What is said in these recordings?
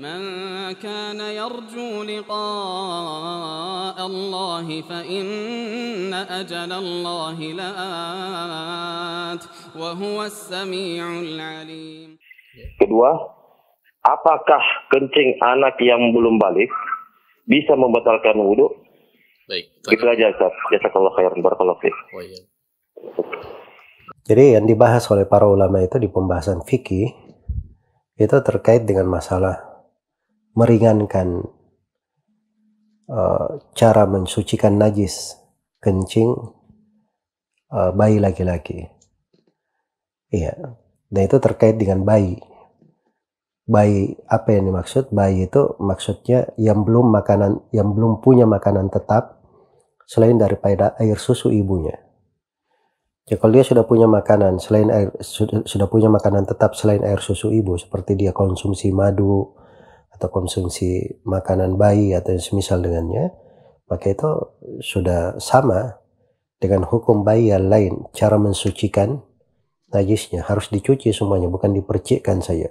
من كان يرجو لقاء الله فإن أجل الله لآت وهو السميع العليم Kedua, apakah kencing anak yang belum balik bisa membatalkan wudhu? Baik. Itu aja, Ustaz. kalau khairan. Barakallah fiik. Oh, iya. Jadi yang dibahas oleh para ulama itu di pembahasan fikih itu terkait dengan masalah meringankan uh, cara mensucikan najis kencing uh, bayi laki-laki. Iya. Dan itu terkait dengan bayi. Bayi apa yang dimaksud? Bayi itu maksudnya yang belum makanan yang belum punya makanan tetap selain daripada air susu ibunya. Ya kalau dia sudah punya makanan selain air sudah punya makanan tetap selain air susu ibu seperti dia konsumsi madu, atau konsumsi makanan bayi atau yang semisal dengannya, maka itu sudah sama dengan hukum bayi yang lain. Cara mensucikan najisnya harus dicuci semuanya, bukan dipercikkan saja.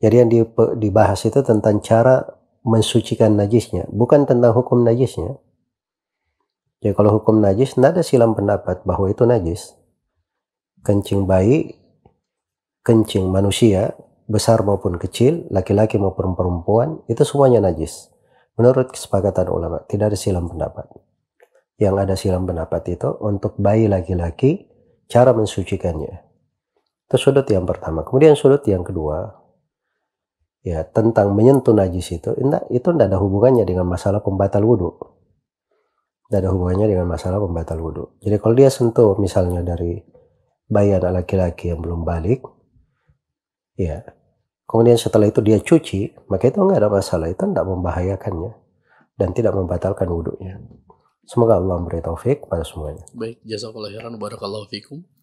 Jadi yang dibahas itu tentang cara mensucikan najisnya, bukan tentang hukum najisnya. Jadi kalau hukum najis, tidak ada silam pendapat bahwa itu najis. Kencing bayi, kencing manusia, besar maupun kecil, laki-laki maupun perempuan, itu semuanya najis. Menurut kesepakatan ulama, tidak ada silam pendapat. Yang ada silam pendapat itu untuk bayi laki-laki, cara mensucikannya. Itu sudut yang pertama. Kemudian sudut yang kedua, ya tentang menyentuh najis itu, itu tidak ada hubungannya dengan masalah pembatal wudhu. Tidak ada hubungannya dengan masalah pembatal wudhu. Jadi kalau dia sentuh misalnya dari bayi anak laki-laki yang belum balik, ya kemudian setelah itu dia cuci, maka itu enggak ada masalah, itu tidak membahayakannya dan tidak membatalkan wudhunya. Semoga Allah memberi taufik pada semuanya. Baik, jazakallahu khairan barakallahu fikum.